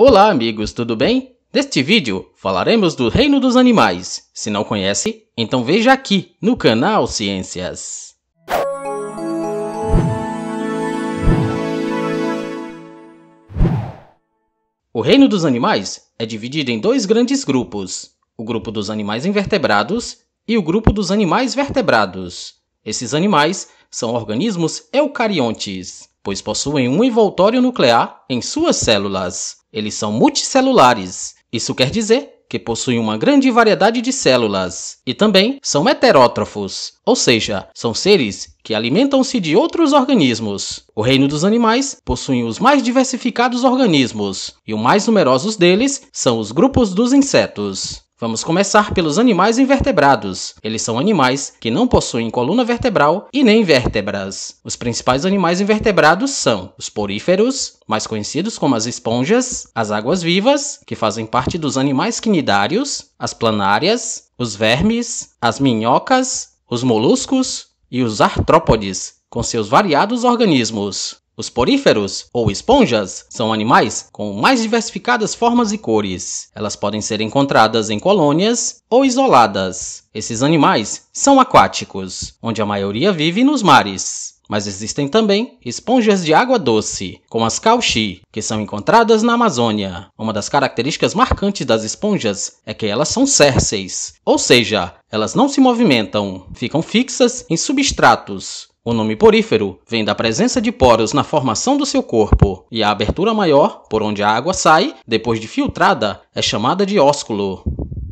Olá amigos, tudo bem? Neste vídeo falaremos do reino dos animais. Se não conhece, então veja aqui no canal Ciências. O reino dos animais é dividido em dois grandes grupos, o grupo dos animais invertebrados e o grupo dos animais vertebrados. Esses animais são organismos eucariontes pois possuem um envoltório nuclear em suas células. Eles são multicelulares. Isso quer dizer que possuem uma grande variedade de células, e também são heterótrofos, ou seja, são seres que alimentam-se de outros organismos. O reino dos animais possui os mais diversificados organismos, e os mais numerosos deles são os grupos dos insetos. Vamos começar pelos animais invertebrados. Eles são animais que não possuem coluna vertebral e nem vértebras. Os principais animais invertebrados são os poríferos, mais conhecidos como as esponjas, as águas-vivas, que fazem parte dos animais quinidários, as planárias, os vermes, as minhocas, os moluscos e os artrópodes, com seus variados organismos. Os poríferos, ou esponjas, são animais com mais diversificadas formas e cores. Elas podem ser encontradas em colônias ou isoladas. Esses animais são aquáticos, onde a maioria vive nos mares. Mas existem também esponjas de água doce, como as cauchy, que são encontradas na Amazônia. Uma das características marcantes das esponjas é que elas são sérceis, ou seja, elas não se movimentam, ficam fixas em substratos, o nome porífero vem da presença de poros na formação do seu corpo, e a abertura maior, por onde a água sai, depois de filtrada, é chamada de ósculo.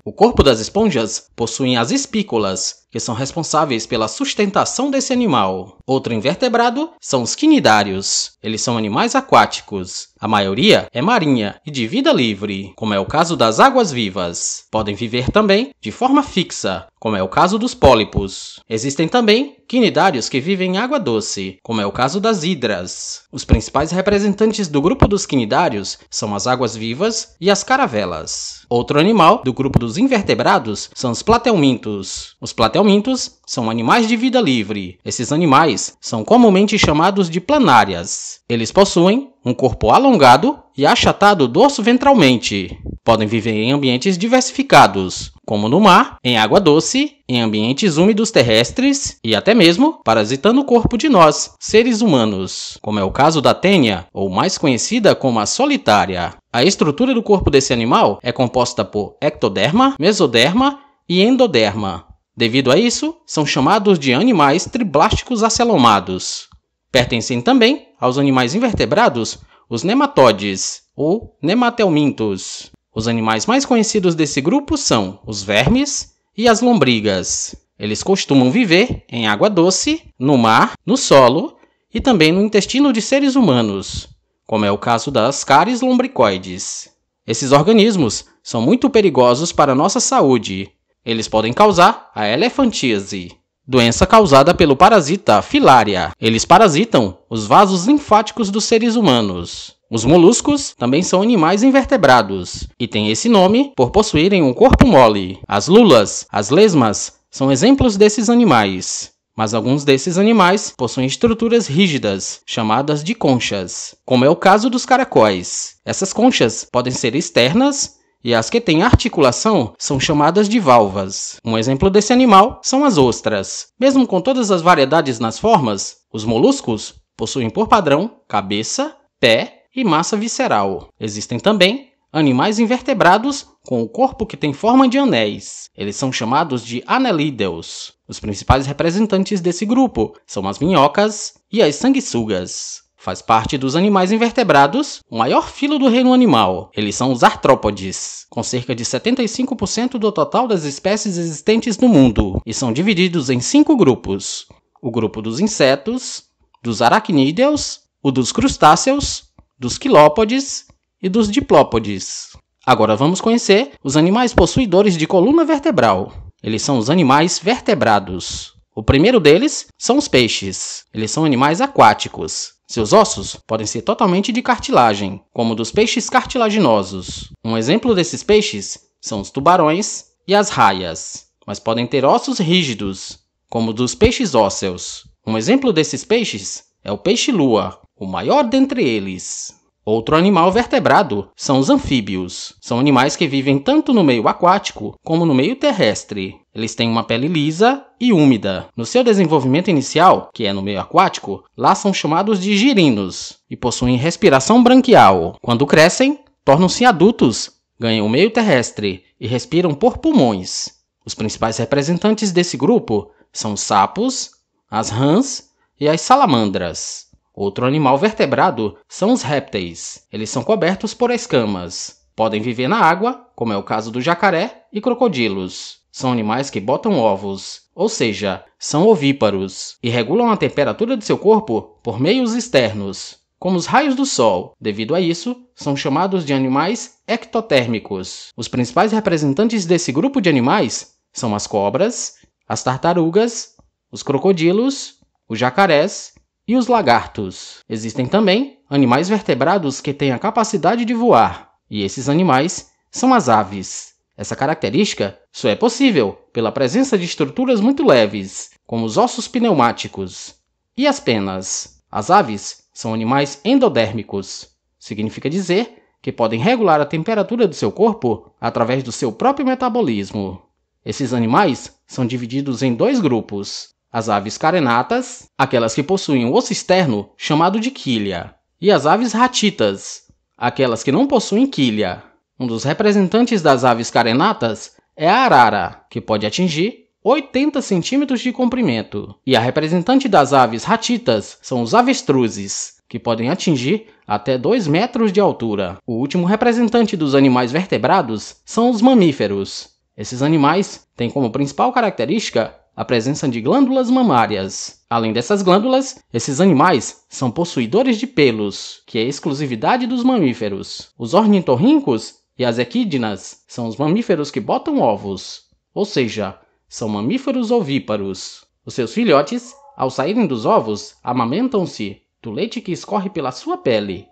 O corpo das esponjas possuem as espículas, que são responsáveis pela sustentação desse animal. Outro invertebrado são os quinidários. Eles são animais aquáticos. A maioria é marinha e de vida livre, como é o caso das águas-vivas. Podem viver também de forma fixa, como é o caso dos pólipos. Existem também quinidários que vivem em água doce, como é o caso das hidras. Os principais representantes do grupo dos quinidários são as águas-vivas e as caravelas. Outro animal do grupo dos invertebrados são os platelmintos. Os platelmintos palmintos são animais de vida livre. Esses animais são comumente chamados de planárias. Eles possuem um corpo alongado e achatado dorso ventralmente. Podem viver em ambientes diversificados, como no mar, em água doce, em ambientes úmidos terrestres e até mesmo parasitando o corpo de nós, seres humanos, como é o caso da tênia, ou mais conhecida como a solitária. A estrutura do corpo desse animal é composta por ectoderma, mesoderma e endoderma. Devido a isso, são chamados de animais triblásticos acelomados. Pertencem também aos animais invertebrados os nematodes ou nematelmintos. Os animais mais conhecidos desse grupo são os vermes e as lombrigas. Eles costumam viver em água doce, no mar, no solo e também no intestino de seres humanos, como é o caso das caris lombricoides. Esses organismos são muito perigosos para a nossa saúde eles podem causar a elefantíase, doença causada pelo parasita filária. Eles parasitam os vasos linfáticos dos seres humanos. Os moluscos também são animais invertebrados e têm esse nome por possuírem um corpo mole. As lulas, as lesmas, são exemplos desses animais. Mas alguns desses animais possuem estruturas rígidas, chamadas de conchas, como é o caso dos caracóis. Essas conchas podem ser externas e as que têm articulação são chamadas de valvas. Um exemplo desse animal são as ostras. Mesmo com todas as variedades nas formas, os moluscos possuem por padrão cabeça, pé e massa visceral. Existem também animais invertebrados com o corpo que tem forma de anéis. Eles são chamados de anelídeos. Os principais representantes desse grupo são as minhocas e as sanguessugas. Faz parte dos animais invertebrados, o maior filo do reino animal. Eles são os artrópodes, com cerca de 75% do total das espécies existentes no mundo, e são divididos em cinco grupos: o grupo dos insetos, dos aracnídeos, o dos crustáceos, dos quilópodes e dos diplópodes. Agora vamos conhecer os animais possuidores de coluna vertebral. Eles são os animais vertebrados. O primeiro deles são os peixes. Eles são animais aquáticos. Seus ossos podem ser totalmente de cartilagem, como dos peixes cartilaginosos. Um exemplo desses peixes são os tubarões e as raias, mas podem ter ossos rígidos, como dos peixes ósseos. Um exemplo desses peixes é o peixe-lua, o maior dentre eles. Outro animal vertebrado são os anfíbios. São animais que vivem tanto no meio aquático como no meio terrestre. Eles têm uma pele lisa e úmida. No seu desenvolvimento inicial, que é no meio aquático, lá são chamados de girinos e possuem respiração branquial. Quando crescem, tornam-se adultos, ganham o meio terrestre e respiram por pulmões. Os principais representantes desse grupo são os sapos, as rãs e as salamandras. Outro animal vertebrado são os répteis. Eles são cobertos por escamas. Podem viver na água, como é o caso do jacaré e crocodilos. São animais que botam ovos, ou seja, são ovíparos, e regulam a temperatura de seu corpo por meios externos, como os raios do Sol. Devido a isso, são chamados de animais ectotérmicos. Os principais representantes desse grupo de animais são as cobras, as tartarugas, os crocodilos, os jacarés e os lagartos? Existem também animais vertebrados que têm a capacidade de voar, e esses animais são as aves. Essa característica só é possível pela presença de estruturas muito leves, como os ossos pneumáticos. E as penas? As aves são animais endodérmicos. Significa dizer que podem regular a temperatura do seu corpo através do seu próprio metabolismo. Esses animais são divididos em dois grupos: as aves carenatas, aquelas que possuem o osso externo, chamado de quilha, e as aves ratitas, aquelas que não possuem quilha. Um dos representantes das aves carenatas é a arara, que pode atingir 80 centímetros de comprimento, e a representante das aves ratitas são os avestruzes, que podem atingir até 2 metros de altura. O último representante dos animais vertebrados são os mamíferos. Esses animais têm como principal característica a presença de glândulas mamárias. Além dessas glândulas, esses animais são possuidores de pelos, que é exclusividade dos mamíferos. Os ornitorrincos e as equídenas são os mamíferos que botam ovos, ou seja, são mamíferos ovíparos. Os seus filhotes, ao saírem dos ovos, amamentam-se do leite que escorre pela sua pele.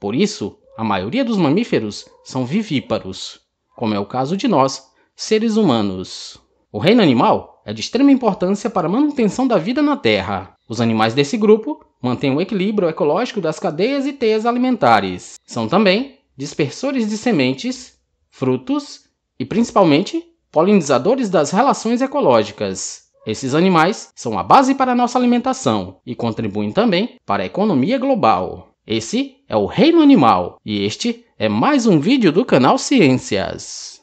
Por isso, a maioria dos mamíferos são vivíparos, como é o caso de nós, seres humanos. O reino animal é de extrema importância para a manutenção da vida na Terra. Os animais desse grupo mantêm o equilíbrio ecológico das cadeias e teias alimentares. São também dispersores de sementes, frutos e, principalmente, polinizadores das relações ecológicas. Esses animais são a base para a nossa alimentação e contribuem também para a economia global. Esse é o Reino Animal e este é mais um vídeo do canal Ciências.